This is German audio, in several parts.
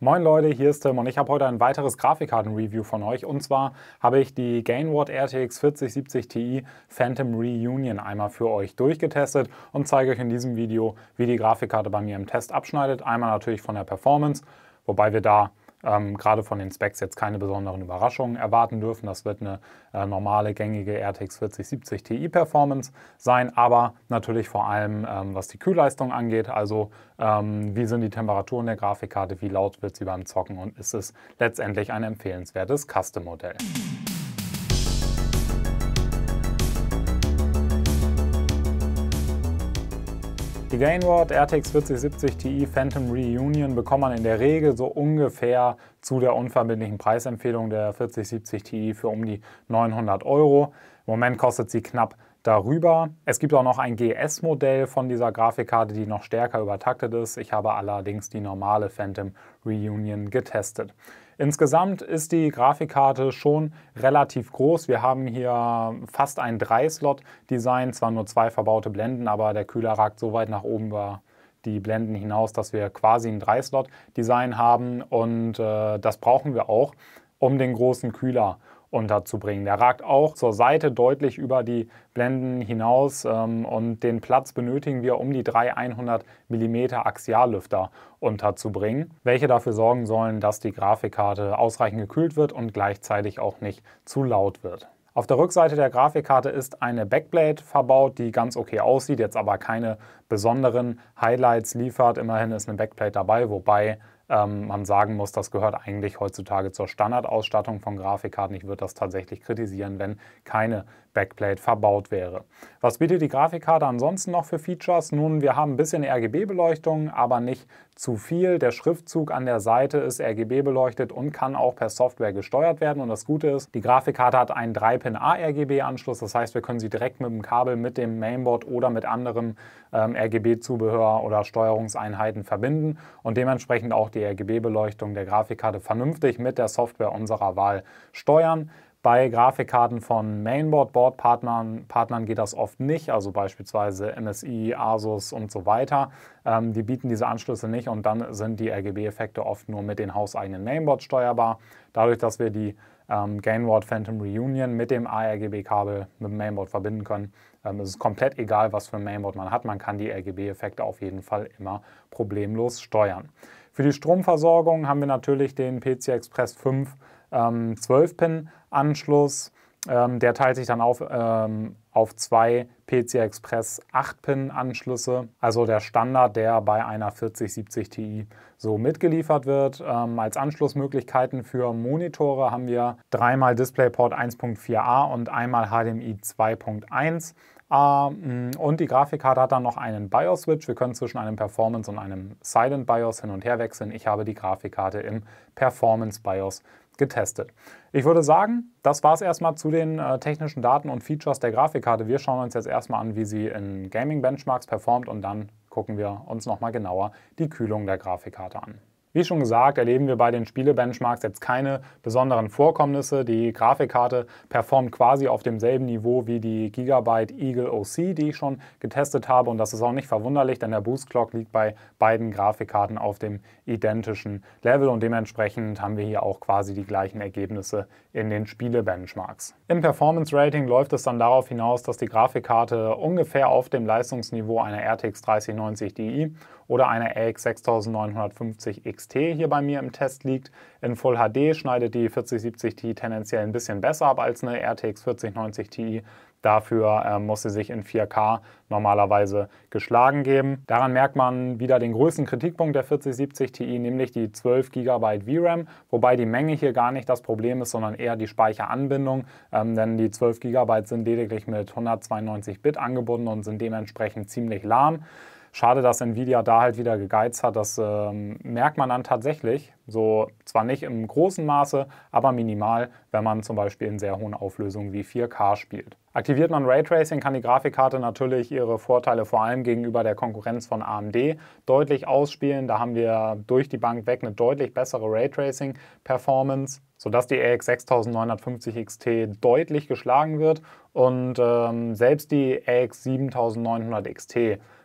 Moin Leute, hier ist Tim und ich habe heute ein weiteres Grafikkarten-Review von euch. Und zwar habe ich die Gainward RTX 4070 Ti Phantom Reunion einmal für euch durchgetestet und zeige euch in diesem Video, wie die Grafikkarte bei mir im Test abschneidet. Einmal natürlich von der Performance, wobei wir da ähm, gerade von den Specs jetzt keine besonderen Überraschungen erwarten dürfen. Das wird eine äh, normale, gängige RTX 4070 Ti Performance sein, aber natürlich vor allem, ähm, was die Kühlleistung angeht. Also, ähm, wie sind die Temperaturen der Grafikkarte, wie laut wird sie beim Zocken und ist es letztendlich ein empfehlenswertes Custom-Modell. Die Gainward RTX 4070 Ti Phantom Reunion bekommt man in der Regel so ungefähr zu der unverbindlichen Preisempfehlung der 4070 Ti e für um die 900 Euro. Im Moment kostet sie knapp darüber. Es gibt auch noch ein GS-Modell von dieser Grafikkarte, die noch stärker übertaktet ist. Ich habe allerdings die normale Phantom Reunion getestet. Insgesamt ist die Grafikkarte schon relativ groß. Wir haben hier fast ein 3-Slot-Design, zwar nur zwei verbaute Blenden, aber der Kühler ragt so weit nach oben über die Blenden hinaus, dass wir quasi ein 3-Slot-Design haben und äh, das brauchen wir auch um den großen Kühler zu unterzubringen. Der ragt auch zur Seite deutlich über die Blenden hinaus ähm, und den Platz benötigen wir, um die drei 100 mm Axiallüfter unterzubringen, welche dafür sorgen sollen, dass die Grafikkarte ausreichend gekühlt wird und gleichzeitig auch nicht zu laut wird. Auf der Rückseite der Grafikkarte ist eine Backplate verbaut, die ganz okay aussieht, jetzt aber keine besonderen Highlights liefert. Immerhin ist eine Backplate dabei, wobei ähm, man sagen muss, das gehört eigentlich heutzutage zur Standardausstattung von Grafikkarten. Ich würde das tatsächlich kritisieren, wenn keine Backplate verbaut wäre. Was bietet die Grafikkarte ansonsten noch für Features? Nun, wir haben ein bisschen RGB-Beleuchtung, aber nicht zu viel. Der Schriftzug an der Seite ist RGB-beleuchtet und kann auch per Software gesteuert werden. Und das Gute ist, die Grafikkarte hat einen 3-Pin-A-RGB-Anschluss. Das heißt, wir können sie direkt mit dem Kabel mit dem Mainboard oder mit anderem ähm, RGB-Zubehör oder Steuerungseinheiten verbinden und dementsprechend auch die RGB-Beleuchtung der Grafikkarte vernünftig mit der Software unserer Wahl steuern. Bei Grafikkarten von Mainboard-Board-Partnern Partnern geht das oft nicht, also beispielsweise MSI, Asus und so weiter. Ähm, die bieten diese Anschlüsse nicht und dann sind die RGB-Effekte oft nur mit den hauseigenen Mainboards steuerbar. Dadurch, dass wir die ähm, Gainward Phantom Reunion mit dem ARGB-Kabel mit dem Mainboard verbinden können, ähm, ist es komplett egal, was für ein Mainboard man hat. Man kann die RGB-Effekte auf jeden Fall immer problemlos steuern. Für die Stromversorgung haben wir natürlich den PC Express 5 ähm, 12-Pin-Anschluss. Ähm, der teilt sich dann auf, ähm, auf zwei PCI Express 8-Pin-Anschlüsse, also der Standard, der bei einer 4070 Ti so mitgeliefert wird. Ähm, als Anschlussmöglichkeiten für Monitore haben wir dreimal DisplayPort 1.4a und einmal HDMI 2.1. Uh, und die Grafikkarte hat dann noch einen BIOS-Switch. Wir können zwischen einem Performance und einem Silent BIOS hin und her wechseln. Ich habe die Grafikkarte im Performance BIOS getestet. Ich würde sagen, das war es erstmal zu den äh, technischen Daten und Features der Grafikkarte. Wir schauen uns jetzt erstmal an, wie sie in Gaming-Benchmarks performt und dann gucken wir uns nochmal genauer die Kühlung der Grafikkarte an. Wie schon gesagt, erleben wir bei den Spielebenchmarks jetzt keine besonderen Vorkommnisse. Die Grafikkarte performt quasi auf demselben Niveau wie die Gigabyte Eagle OC, die ich schon getestet habe. Und das ist auch nicht verwunderlich, denn der Boost Clock liegt bei beiden Grafikkarten auf dem identischen Level und dementsprechend haben wir hier auch quasi die gleichen Ergebnisse in den Spielebenchmarks. Im Performance Rating läuft es dann darauf hinaus, dass die Grafikkarte ungefähr auf dem Leistungsniveau einer RTX 3090 Di oder eine AX 6950 XT hier bei mir im Test liegt. In Full HD schneidet die 4070 Ti tendenziell ein bisschen besser ab als eine RTX 4090 Ti. Dafür äh, muss sie sich in 4K normalerweise geschlagen geben. Daran merkt man wieder den größten Kritikpunkt der 4070 Ti, nämlich die 12 GB VRAM, wobei die Menge hier gar nicht das Problem ist, sondern eher die Speicheranbindung, ähm, denn die 12 GB sind lediglich mit 192 Bit angebunden und sind dementsprechend ziemlich lahm. Schade, dass Nvidia da halt wieder gegeizt hat. Das ähm, merkt man dann tatsächlich. So zwar nicht im großen Maße, aber minimal, wenn man zum Beispiel in sehr hohen Auflösungen wie 4K spielt. Aktiviert man Raytracing, kann die Grafikkarte natürlich ihre Vorteile vor allem gegenüber der Konkurrenz von AMD deutlich ausspielen. Da haben wir durch die Bank weg eine deutlich bessere Raytracing-Performance, sodass die AX 6950 XT deutlich geschlagen wird und ähm, selbst die AX 7900 XT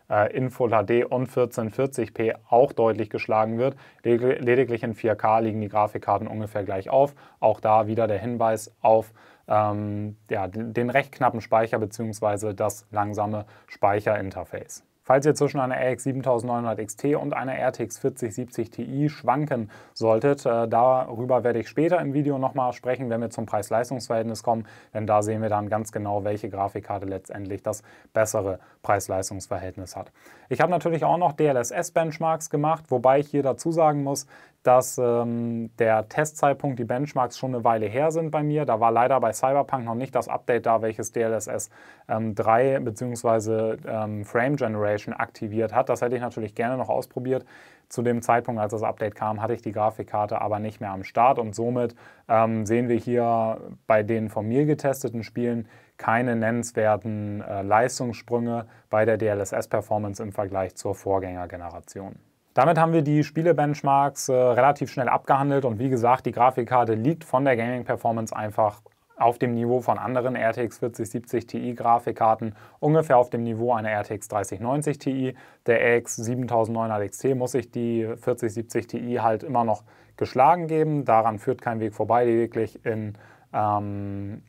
äh, in Full HD und 1440p auch deutlich geschlagen wird. Lediglich in 4K liegen die Grafikkarten ungefähr gleich auf. Auch da wieder der Hinweis auf ähm, ja, den recht knappen Speicher bzw. das langsame Speicherinterface. Falls ihr zwischen einer RX 7900 XT und einer RTX 4070 Ti schwanken solltet, äh, darüber werde ich später im Video nochmal sprechen, wenn wir zum Preis-Leistungs-Verhältnis kommen, denn da sehen wir dann ganz genau, welche Grafikkarte letztendlich das bessere Preis-Leistungs-Verhältnis hat. Ich habe natürlich auch noch DLSS-Benchmarks gemacht, wobei ich hier dazu sagen muss, dass ähm, der Testzeitpunkt, die Benchmarks schon eine Weile her sind bei mir. Da war leider bei Cyberpunk noch nicht das Update da, welches DLSS ähm, 3 bzw. Ähm, Frame Generation Animation aktiviert hat. Das hätte ich natürlich gerne noch ausprobiert. Zu dem Zeitpunkt, als das Update kam, hatte ich die Grafikkarte aber nicht mehr am Start und somit ähm, sehen wir hier bei den von mir getesteten Spielen keine nennenswerten äh, Leistungssprünge bei der DLSS-Performance im Vergleich zur Vorgängergeneration. Damit haben wir die Spielebenchmarks äh, relativ schnell abgehandelt und wie gesagt, die Grafikkarte liegt von der Gaming-Performance einfach auf dem Niveau von anderen RTX 4070 Ti Grafikkarten, ungefähr auf dem Niveau einer RTX 3090 Ti. Der RX 7900 XT muss sich die 4070 Ti halt immer noch geschlagen geben. Daran führt kein Weg vorbei, lediglich in ähm,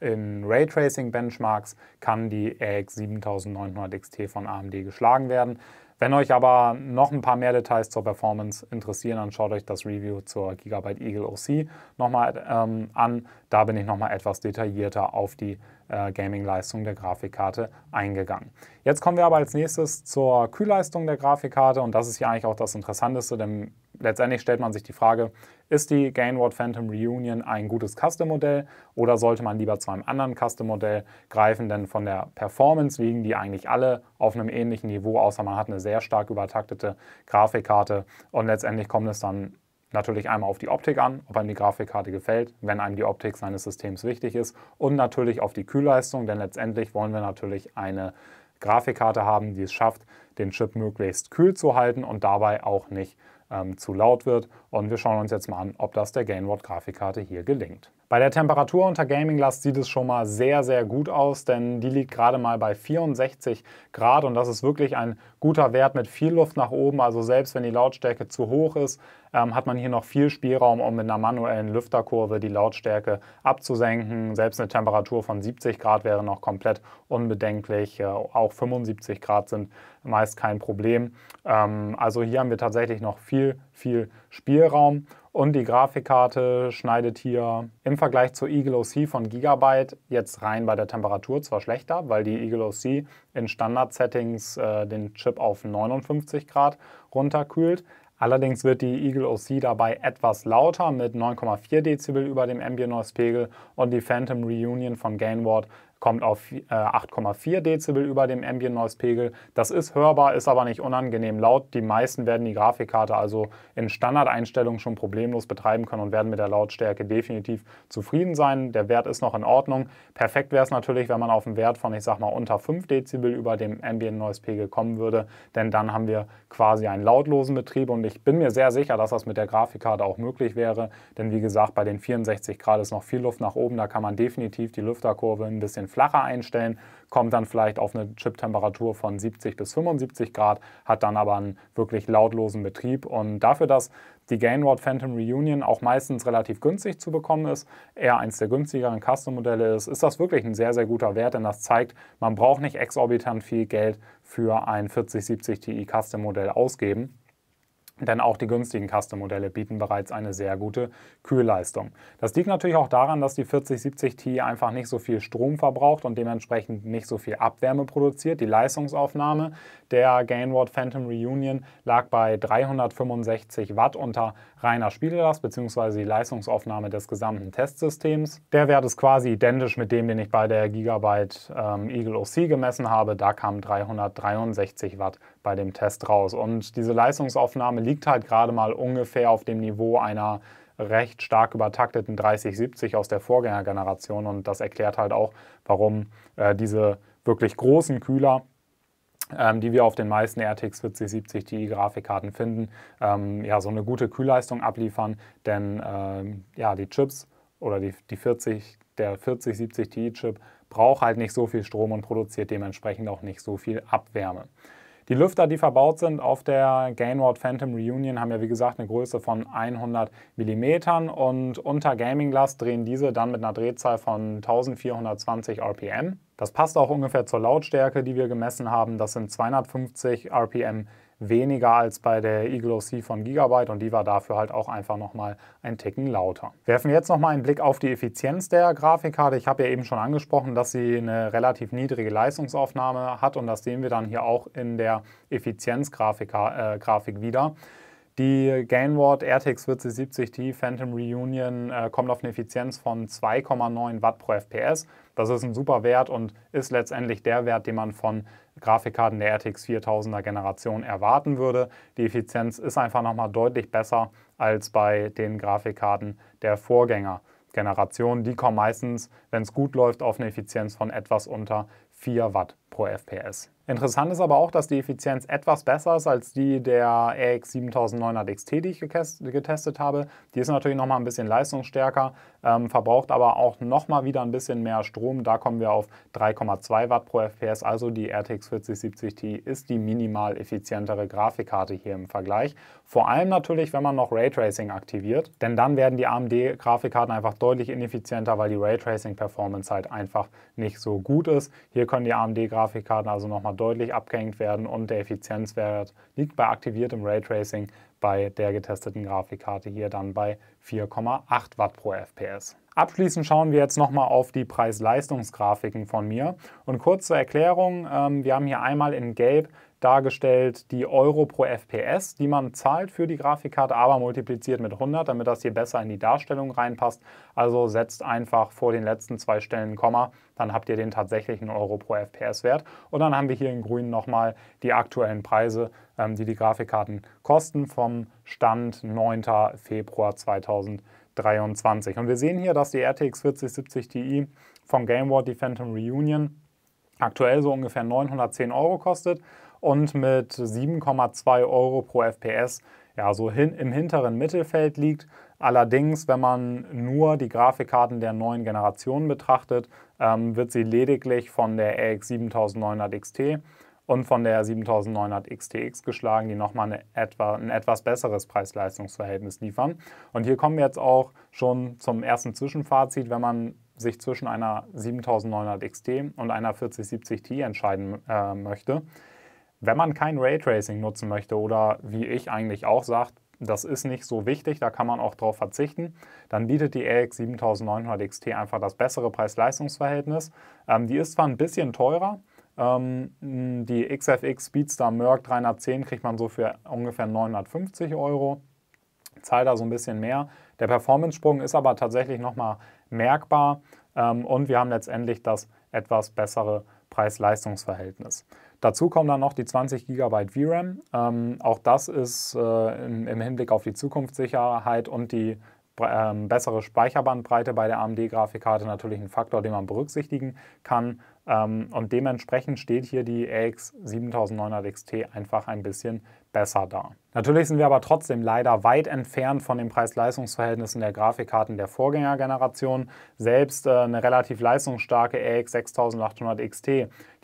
in Raytracing-Benchmarks kann die RX 7900 XT von AMD geschlagen werden. Wenn euch aber noch ein paar mehr Details zur Performance interessieren, dann schaut euch das Review zur Gigabyte Eagle OC nochmal ähm, an. Da bin ich nochmal etwas detaillierter auf die äh, Gaming-Leistung der Grafikkarte eingegangen. Jetzt kommen wir aber als nächstes zur Kühlleistung der Grafikkarte und das ist ja eigentlich auch das Interessanteste, denn letztendlich stellt man sich die Frage, ist die Gainward Phantom Reunion ein gutes Custom-Modell oder sollte man lieber zu einem anderen Custom-Modell greifen? Denn von der Performance liegen die eigentlich alle auf einem ähnlichen Niveau, außer man hat eine sehr stark übertaktete Grafikkarte und letztendlich kommt es dann natürlich einmal auf die Optik an, ob einem die Grafikkarte gefällt, wenn einem die Optik seines Systems wichtig ist und natürlich auf die Kühlleistung, denn letztendlich wollen wir natürlich eine Grafikkarte haben, die es schafft, den Chip möglichst kühl zu halten und dabei auch nicht ähm, zu laut wird. Und wir schauen uns jetzt mal an, ob das der Gainward-Grafikkarte hier gelingt. Bei der Temperatur unter Gaminglast sieht es schon mal sehr, sehr gut aus, denn die liegt gerade mal bei 64 Grad und das ist wirklich ein guter Wert mit viel Luft nach oben. Also selbst wenn die Lautstärke zu hoch ist, ähm, hat man hier noch viel Spielraum, um mit einer manuellen Lüfterkurve die Lautstärke abzusenken. Selbst eine Temperatur von 70 Grad wäre noch komplett unbedenklich. Äh, auch 75 Grad sind meist kein Problem. Ähm, also hier haben wir tatsächlich noch viel, viel Spielraum. Und die Grafikkarte schneidet hier im Vergleich zur Eagle OC von Gigabyte jetzt rein bei der Temperatur zwar schlechter, weil die Eagle OC in Standard-Settings äh, den Chip auf 59 Grad runterkühlt, Allerdings wird die Eagle OC dabei etwas lauter mit 9,4 Dezibel über dem Ambient Noise Pegel und die Phantom Reunion von Gainward kommt auf 8,4 äh, Dezibel über dem Ambient Noise Pegel. Das ist hörbar, ist aber nicht unangenehm laut. Die meisten werden die Grafikkarte also in Standardeinstellungen schon problemlos betreiben können und werden mit der Lautstärke definitiv zufrieden sein. Der Wert ist noch in Ordnung. Perfekt wäre es natürlich, wenn man auf einen Wert von, ich sag mal, unter 5 Dezibel über dem Ambient Noise Pegel kommen würde, denn dann haben wir quasi einen lautlosen Betrieb und ich bin mir sehr sicher, dass das mit der Grafikkarte auch möglich wäre, denn wie gesagt, bei den 64 Grad ist noch viel Luft nach oben, da kann man definitiv die Lüfterkurve ein bisschen bisschen flacher einstellen, kommt dann vielleicht auf eine chip von 70 bis 75 Grad, hat dann aber einen wirklich lautlosen Betrieb. Und dafür, dass die Gainrod Phantom Reunion auch meistens relativ günstig zu bekommen ist, eher eins der günstigeren Custom-Modelle ist, ist das wirklich ein sehr, sehr guter Wert, denn das zeigt, man braucht nicht exorbitant viel Geld für ein 4070 Ti Custom-Modell ausgeben. Denn auch die günstigen Custom-Modelle bieten bereits eine sehr gute Kühlleistung. Das liegt natürlich auch daran, dass die 4070 Ti einfach nicht so viel Strom verbraucht und dementsprechend nicht so viel Abwärme produziert. Die Leistungsaufnahme der Gainward Phantom Reunion lag bei 365 Watt unter reiner Spiellast bzw. die Leistungsaufnahme des gesamten Testsystems. Der Wert ist quasi identisch mit dem, den ich bei der Gigabyte ähm, Eagle OC gemessen habe. Da kamen 363 Watt bei dem Test raus. Und diese Leistungsaufnahme liegt halt gerade mal ungefähr auf dem Niveau einer recht stark übertakteten 3070 aus der Vorgängergeneration und das erklärt halt auch, warum äh, diese wirklich großen Kühler ähm, die wir auf den meisten RTX 4070 Ti Grafikkarten finden, ähm, ja, so eine gute Kühlleistung abliefern, denn ähm, ja, die Chips oder die, die 40, der 4070 Ti Chip braucht halt nicht so viel Strom und produziert dementsprechend auch nicht so viel Abwärme. Die Lüfter, die verbaut sind auf der Gainward Phantom Reunion, haben ja wie gesagt eine Größe von 100 mm und unter Gaminglast drehen diese dann mit einer Drehzahl von 1420 RPM. Das passt auch ungefähr zur Lautstärke, die wir gemessen haben. Das sind 250 RPM weniger als bei der Iglo C von Gigabyte und die war dafür halt auch einfach nochmal ein Ticken lauter. Werfen wir jetzt nochmal einen Blick auf die Effizienz der Grafikkarte. Ich habe ja eben schon angesprochen, dass sie eine relativ niedrige Leistungsaufnahme hat und das sehen wir dann hier auch in der Effizienzgrafik äh, wieder. Die Gainward RTX 4070T Phantom Reunion äh, kommt auf eine Effizienz von 2,9 Watt pro FPS. Das ist ein super Wert und ist letztendlich der Wert, den man von Grafikkarten der RTX 4000er Generation erwarten würde. Die Effizienz ist einfach nochmal deutlich besser als bei den Grafikkarten der Vorgängergeneration. Die kommen meistens, wenn es gut läuft, auf eine Effizienz von etwas unter 4 Watt pro FPS. Interessant ist aber auch, dass die Effizienz etwas besser ist als die der RX 7900 XT, die ich getestet habe. Die ist natürlich nochmal ein bisschen leistungsstärker, ähm, verbraucht aber auch nochmal wieder ein bisschen mehr Strom. Da kommen wir auf 3,2 Watt pro FPS. Also die RTX 4070 Ti ist die minimal effizientere Grafikkarte hier im Vergleich. Vor allem natürlich, wenn man noch Raytracing aktiviert, denn dann werden die AMD-Grafikkarten einfach deutlich ineffizienter, weil die Raytracing-Performance halt einfach nicht so gut ist. Hier können die AMD-Grafikkarten Grafikkarten also nochmal deutlich abgehängt werden und der Effizienzwert liegt bei aktiviertem Raytracing bei der getesteten Grafikkarte hier dann bei 4,8 Watt pro FPS. Abschließend schauen wir jetzt nochmal auf die Preis-Leistungs-Grafiken von mir. Und kurz zur Erklärung, ähm, wir haben hier einmal in Gelb dargestellt die Euro pro FPS, die man zahlt für die Grafikkarte, aber multipliziert mit 100, damit das hier besser in die Darstellung reinpasst. Also setzt einfach vor den letzten zwei Stellen ein Komma, dann habt ihr den tatsächlichen Euro pro FPS Wert. Und dann haben wir hier in grün nochmal die aktuellen Preise, ähm, die die Grafikkarten kosten vom Stand 9. Februar 2023. Und wir sehen hier, dass die RTX 4070 Ti vom GameWard, die Phantom Reunion, aktuell so ungefähr 910 Euro kostet und mit 7,2 Euro pro FPS ja, so hin, im hinteren Mittelfeld liegt. Allerdings, wenn man nur die Grafikkarten der neuen Generation betrachtet, ähm, wird sie lediglich von der RX 7900 XT und von der 7900 XTX geschlagen, die nochmal eine etwa, ein etwas besseres Preis-Leistungs-Verhältnis liefern. Und hier kommen wir jetzt auch schon zum ersten Zwischenfazit, wenn man sich zwischen einer 7900 XT und einer 4070 Ti entscheiden äh, möchte wenn man kein Raytracing nutzen möchte oder wie ich eigentlich auch sagt, das ist nicht so wichtig, da kann man auch drauf verzichten. Dann bietet die RX 7900 XT einfach das bessere Preis-Leistungs-Verhältnis. Ähm, die ist zwar ein bisschen teurer, ähm, die XFX Speedstar Merc 310 kriegt man so für ungefähr 950 Euro, zahlt da so ein bisschen mehr. Der Performance-Sprung ist aber tatsächlich nochmal merkbar ähm, und wir haben letztendlich das etwas bessere Preis-Leistungs-Verhältnis. Dazu kommen dann noch die 20 GB VRAM. Ähm, auch das ist äh, im, Hinblick auf die Zukunftssicherheit und die ähm, bessere Speicherbandbreite bei der AMD-Grafikkarte natürlich ein Faktor, den man berücksichtigen kann. Ähm, und dementsprechend steht hier die AX 7900 XT einfach ein bisschen besser da. Natürlich sind wir aber trotzdem leider weit entfernt von den Preis-Leistungs-Verhältnissen der Grafikkarten der Vorgängergeneration. Selbst äh, eine relativ leistungsstarke RX 6800 XT,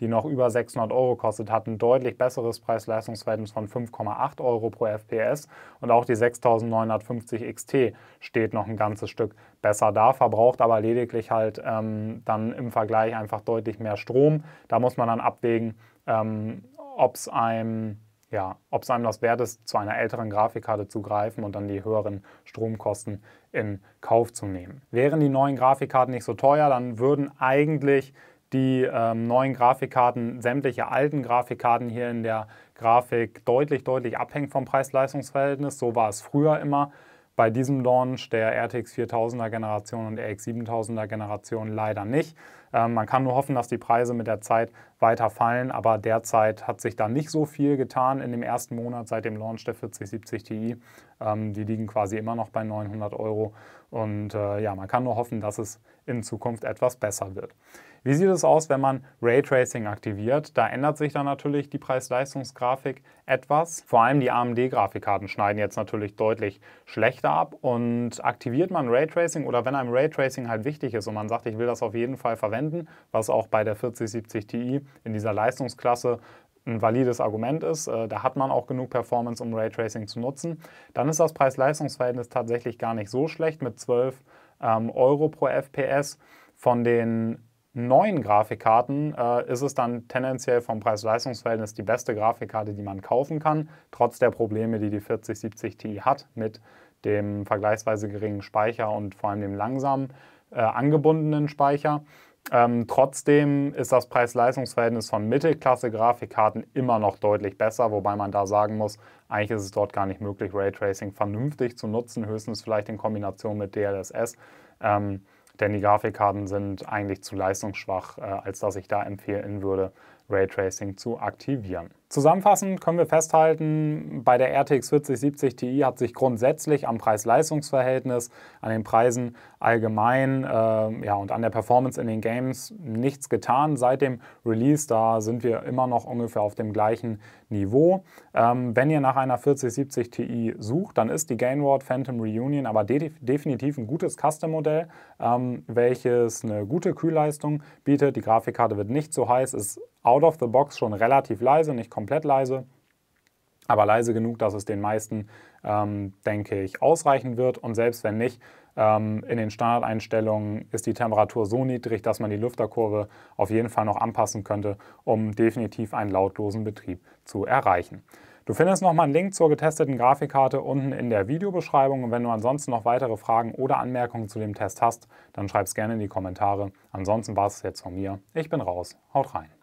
die noch über 600 Euro kostet, hat ein deutlich besseres Preis-Leistungs-Verhältnis von 5,8 Euro pro FPS. Und auch die 6950 XT steht noch ein ganzes Stück besser da, verbraucht aber lediglich halt ähm, dann im Vergleich einfach deutlich mehr Strom. Da muss man dann abwägen, ähm, ob es einem ja, ob es einem das wert ist, zu einer älteren Grafikkarte zu greifen und dann die höheren Stromkosten in Kauf zu nehmen. Wären die neuen Grafikkarten nicht so teuer, dann würden eigentlich die ähm, neuen Grafikkarten sämtliche alten Grafikkarten hier in der Grafik deutlich, deutlich abhängen vom Preis-Leistungs-Verhältnis. So war es früher immer. Bei diesem Launch der RTX 4000er Generation und RX 7000er Generation leider nicht. Ähm, man kann nur hoffen, dass die Preise mit der Zeit weiter fallen, aber derzeit hat sich da nicht so viel getan in dem ersten Monat seit dem Launch der 4070 Ti. Ähm, die liegen quasi immer noch bei 900 Euro. Und äh, ja, man kann nur hoffen, dass es in Zukunft etwas besser wird. Wie sieht es aus, wenn man Raytracing aktiviert? Da ändert sich dann natürlich die Preis-Leistungs-Grafik etwas. Vor allem die AMD-Grafikkarten schneiden jetzt natürlich deutlich schlechter ab. Und aktiviert man Raytracing oder wenn einem Raytracing halt wichtig ist und man sagt, ich will das auf jeden Fall verwenden, was auch bei der 4070 Ti in dieser Leistungsklasse ein valides Argument ist, äh, da hat man auch genug Performance, um Raytracing zu nutzen, dann ist das Preis-Leistungs-Verhältnis tatsächlich gar nicht so schlecht mit 12 ähm, Euro pro FPS. Von den neuen Grafikkarten äh, ist es dann tendenziell vom Preis-Leistungs-Verhältnis die beste Grafikkarte, die man kaufen kann, trotz der Probleme, die die 4070 Ti hat mit dem vergleichsweise geringen Speicher und vor allem dem langsam äh, angebundenen Speicher. Ähm, trotzdem ist das Preis-Leistungs-Verhältnis von Mittelklasse-Grafikkarten immer noch deutlich besser, wobei man da sagen muss, eigentlich ist es dort gar nicht möglich, Raytracing vernünftig zu nutzen, höchstens vielleicht in Kombination mit DLSS. Ähm, denn die Grafikkarten sind eigentlich zu leistungsschwach, äh, als dass ich da empfehlen würde, Raytracing zu aktivieren. Zusammenfassend können wir festhalten, bei der RTX 4070 Ti hat sich grundsätzlich am Preis-Leistungs-Verhältnis, an den Preisen allgemein äh, ja, und an der Performance in den Games nichts getan seit dem Release. Da sind wir immer noch ungefähr auf dem gleichen Niveau. Ähm, wenn ihr nach einer 4070 Ti sucht, dann ist die Gainward Phantom Reunion aber de definitiv ein gutes Custom-Modell, ähm, welches eine gute Kühlleistung bietet. Die Grafikkarte wird nicht so heiß, ist out of the box schon relativ leise, nicht komplett leise, aber leise genug, dass es den meisten, ähm, denke ich, ausreichen wird. Und selbst wenn nicht, ähm, in den Standardeinstellungen ist die Temperatur so niedrig, dass man die Lüfterkurve auf jeden Fall noch anpassen könnte, um definitiv einen lautlosen Betrieb zu erreichen. Du findest nochmal einen Link zur getesteten Grafikkarte unten in der Videobeschreibung. Und wenn du ansonsten noch weitere Fragen oder Anmerkungen zu dem Test hast, dann schreib es gerne in die Kommentare. Ansonsten war es jetzt von mir. Ich bin raus. Haut rein.